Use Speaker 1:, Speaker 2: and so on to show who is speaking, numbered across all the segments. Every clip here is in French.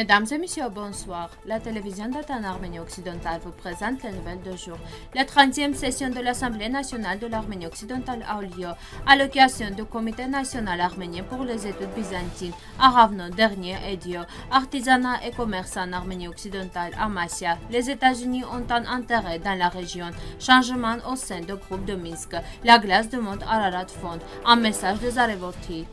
Speaker 1: Mesdames et messieurs, bonsoir. La télévision d'Atan en Arménie occidentale vous présente les nouvelles de jour. La 30e session de l'Assemblée nationale de l'Arménie occidentale a lieu Allocation du Comité national arménien pour les études byzantines à dernier Dieu. artisanat et commerce en Arménie occidentale à Les États-Unis ont un intérêt dans la région. Changement au sein du groupe de Minsk. La glace de monde Ararat Fond. Un message de Zarevorti.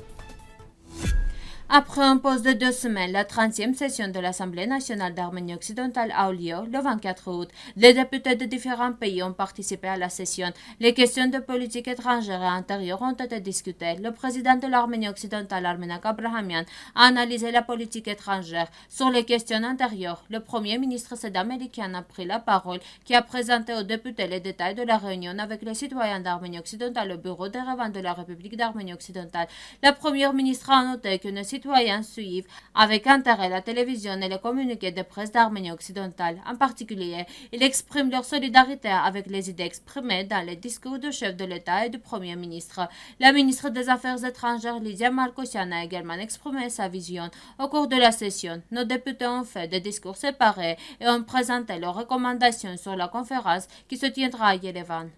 Speaker 1: Après un pause de deux semaines, la 30e session de l'Assemblée nationale d'Arménie occidentale a eu lieu le 24 août. Les députés de différents pays ont participé à la session. Les questions de politique étrangère et intérieure ont été discutées. Le président de l'Arménie occidentale, Armena Abrahamian, a analysé la politique étrangère. Sur les questions intérieures, le premier ministre sud-américain a pris la parole, qui a présenté aux députés les détails de la réunion avec les citoyens d'Arménie occidentale au bureau des revends de la République d'Arménie occidentale. La première ministre a noté que citoyens suivent avec intérêt la télévision et les communiqués de presse d'Arménie occidentale. En particulier, ils expriment leur solidarité avec les idées exprimées dans les discours du chef de l'État et du Premier ministre. La ministre des Affaires étrangères, Lydia Markosian, a également exprimé sa vision. Au cours de la session, nos députés ont fait des discours séparés et ont présenté leurs recommandations sur la conférence qui se tiendra à Yerevan.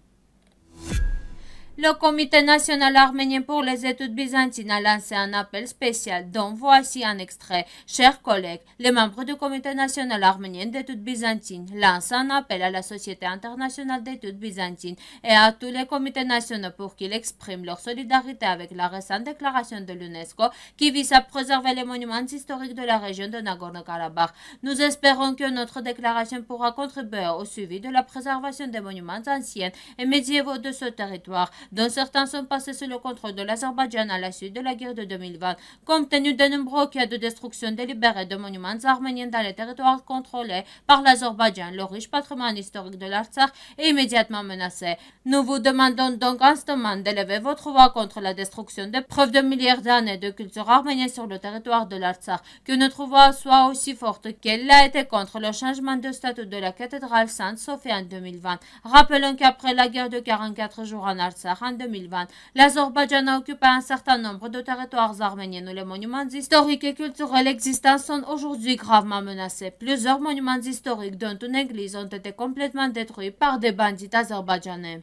Speaker 1: Le Comité national arménien pour les études byzantines a lancé un appel spécial dont voici un extrait. Chers collègues, les membres du Comité national arménien d'études byzantines lancent un appel à la Société internationale d'études byzantines et à tous les comités nationaux pour qu'ils expriment leur solidarité avec la récente déclaration de l'UNESCO qui vise à préserver les monuments historiques de la région de Nagorno-Karabakh. Nous espérons que notre déclaration pourra contribuer au suivi de la préservation des monuments anciens et médiévaux de ce territoire dont certains sont passés sous le contrôle de l'Azerbaïdjan à la suite de la guerre de 2020. Compte tenu de nombreux cas de destruction délibérée de monuments arméniens dans les territoires contrôlés par l'Azerbaïdjan, le riche patrimoine historique de l'Artsakh est immédiatement menacé. Nous vous demandons donc moment d'élever votre voix contre la destruction des preuves de milliards d'années de culture arménienne sur le territoire de l'Artsakh, que notre voix soit aussi forte qu'elle l'a été contre le changement de statut de la cathédrale Sainte-Sophie en 2020. Rappelons qu'après la guerre de 44 jours en Artsakh, en 2020. L'Azerbaïdjan a occupé un certain nombre de territoires arméniens où les monuments historiques et culturels existants sont aujourd'hui gravement menacés. Plusieurs monuments historiques dont une église ont été complètement détruits par des bandits azerbaïdjanais.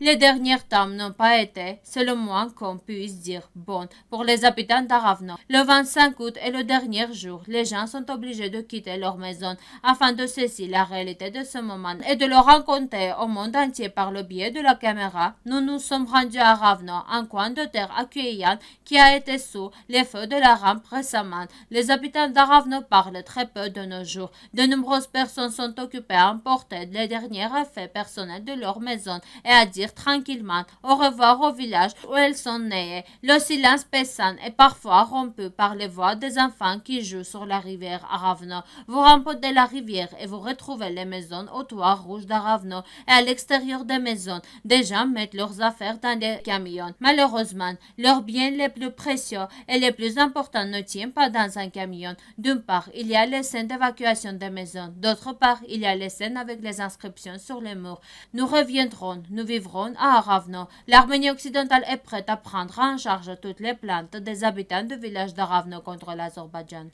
Speaker 1: Les dernières tomes n'ont pas été, c'est le moins qu'on puisse dire, bonnes pour les habitants d'Aravno. Le 25 août est le dernier jour. Les gens sont obligés de quitter leur maison afin de saisir la réalité de ce moment et de le rencontrer au monde entier par le biais de la caméra. Nous nous sommes rendus à Ravno, un coin de terre accueillant qui a été sous les feux de la rampe récemment. Les habitants d'Aravno parlent très peu de nos jours. De nombreuses personnes sont occupées à emporter les derniers effets personnels de leur maison et à dire tranquillement au revoir au village où elles sont nées, le silence pesant est parfois rompu par les voix des enfants qui jouent sur la rivière Aravno. Vous remportez la rivière et vous retrouvez les maisons au toit rouge d'Aravno et à l'extérieur des maisons. Des gens mettent leurs affaires dans des camions. Malheureusement, leurs biens les plus précieux et les plus importants ne tiennent pas dans un camion. D'une part, il y a les scènes d'évacuation des maisons. D'autre part, il y a les scènes avec les inscriptions sur les murs. Nous reviendrons, nous vivrons à Aravno. Ah, L'Arménie occidentale est prête à prendre en charge toutes les plantes des habitants du village d'Aravno contre l'Azerbaïdjan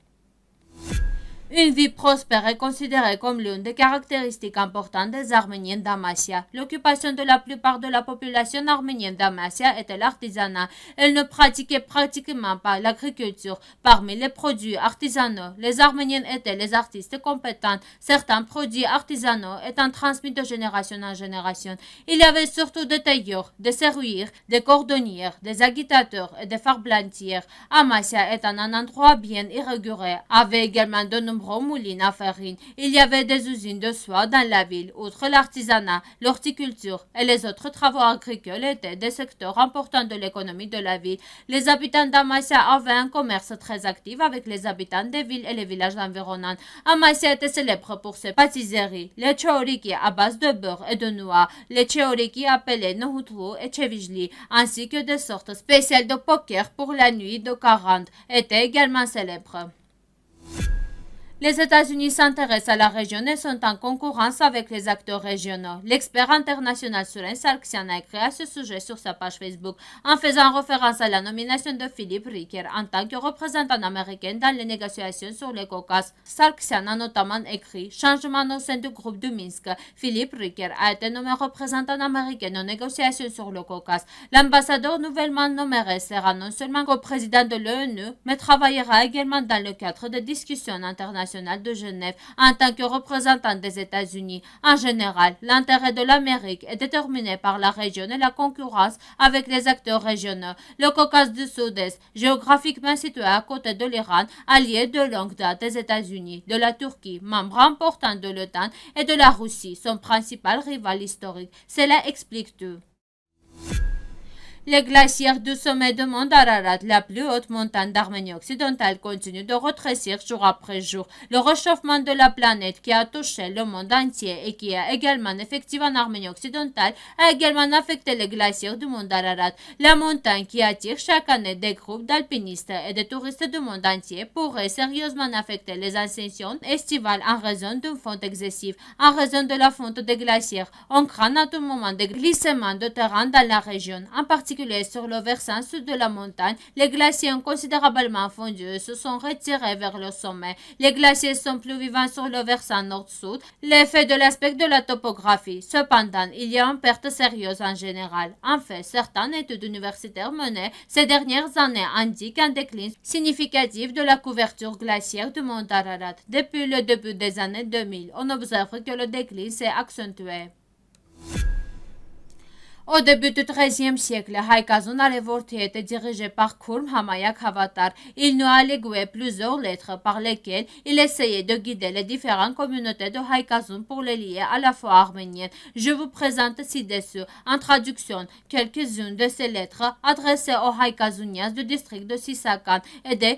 Speaker 1: une vie prospère est considérée comme l'une des caractéristiques importantes des Arméniens d'Amasia. L'occupation de la plupart de la population arménienne d'Amasia était l'artisanat. Elle ne pratiquait pratiquement pas l'agriculture. Parmi les produits artisanaux, les Arméniens étaient les artistes compétents, certains produits artisanaux étant transmis de génération en génération. Il y avait surtout des tailleurs, des serruriers, des cordonnières, des agitateurs et des farblantières. Amasia étant un endroit bien irrégulier, avait également de nombreux moulins à farine. Il y avait des usines de soie dans la ville, outre l'artisanat, l'horticulture et les autres travaux agricoles étaient des secteurs importants de l'économie de la ville. Les habitants d'Amasia avaient un commerce très actif avec les habitants des villes et les villages environnants. Amasia était célèbre pour ses pâtisseries, les tchaoriki à base de beurre et de noix, les tchaoriki appelés nohutlu et chevijli, ainsi que des sortes spéciales de poker pour la nuit de 40, étaient également célèbres. Les États-Unis s'intéressent à la région et sont en concurrence avec les acteurs régionaux. L'expert international Suren Sarkisian a écrit à ce sujet sur sa page Facebook en faisant référence à la nomination de Philippe Ricker en tant que représentant américain dans les négociations sur le Caucase. Sarkisian a notamment écrit Changement au sein du groupe de Minsk. Philippe Ricker a été nommé représentant américain aux négociations sur le Caucase. L'ambassadeur nouvellement nommé sera non seulement au président de l'ONU, mais travaillera également dans le cadre des discussions internationales de Genève en tant que représentant des États-Unis. En général, l'intérêt de l'Amérique est déterminé par la région et la concurrence avec les acteurs régionaux. Le Caucase du Sud-Est, géographiquement situé à côté de l'Iran, allié de longue date des États-Unis, de la Turquie, membre important de l'OTAN et de la Russie, son principal rival historique. Cela explique tout. Les glaciers du sommet de monde Ararat, la plus haute montagne d'Arménie occidentale, continuent de retracer jour après jour. Le réchauffement de la planète qui a touché le monde entier et qui est également effectif en Arménie occidentale a également affecté les glaciers du monde Ararat, la montagne qui attire chaque année des groupes d'alpinistes et de touristes du monde entier pourrait sérieusement affecter les ascensions estivales en raison d'une fonte excessive, en raison de la fonte des glaciers. On craint à tout moment des glissements de terrain dans la région, en particulier sur le versant sud de la montagne, les glaciers ont considérablement fondu et se sont retirés vers le sommet. Les glaciers sont plus vivants sur le versant nord-sud, l'effet de l'aspect de la topographie. Cependant, il y a une perte sérieuse en général. En fait, certaines études universitaires menées ces dernières années indiquent un déclin significatif de la couverture glaciaire du mont Ararat. Depuis le début des années 2000, on observe que le déclin s'est accentué. Au début du XIIIe siècle, Haykazun révolté était dirigé par Kurm Hamayak Havatar. Il nous a légué plusieurs lettres par lesquelles il essayait de guider les différentes communautés de Haïkazun pour les lier à la foi arménienne. Je vous présente ci-dessus, en traduction, quelques-unes de ces lettres adressées aux Haïkazunias du district de Sisakan et de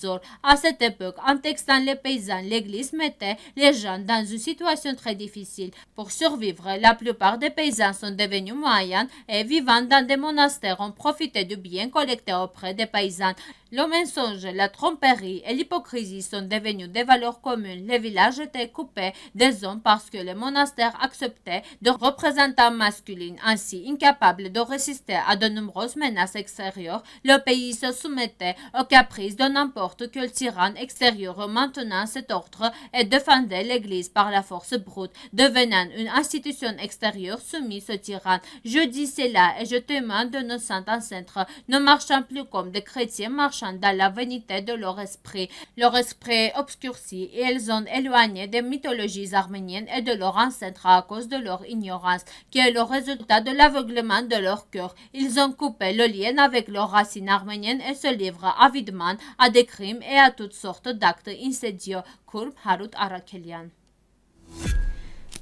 Speaker 1: Zor. À cette époque, en textant les paysans, l'église mettait les gens dans une situation très difficile. Pour survivre, la plupart des paysans sont devenus moyenne et vivant dans des monastères ont profité du bien collecté auprès des paysans. Le mensonge, la tromperie et l'hypocrisie sont devenus des valeurs communes. Les villages étaient coupés des hommes parce que les monastères acceptaient de représentants masculins. Ainsi, incapables de résister à de nombreuses menaces extérieures, le pays se soumettait aux caprices de n'importe quel tyran extérieur. Maintenant, cet ordre et défendait l'Église par la force brute, devenant une institution extérieure soumise au tyran. Je dis cela et je te de nos saints ancêtres, ne marchant plus comme des chrétiens marchant dans la vanité de leur esprit. Leur esprit est obscurci et elles ont éloigné des mythologies arméniennes et de leurs ancêtres à cause de leur ignorance, qui est le résultat de l'aveuglement de leur cœur. Ils ont coupé le lien avec leurs racines arméniennes et se livrent avidement à des crimes et à toutes sortes d'actes insidieux.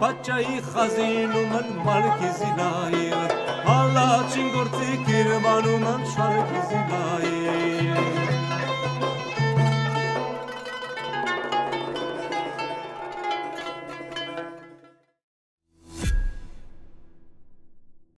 Speaker 1: պատճայի խազինում են մալքիզինայի, հալաչին գործի կիրմանում են շալքիզինայի։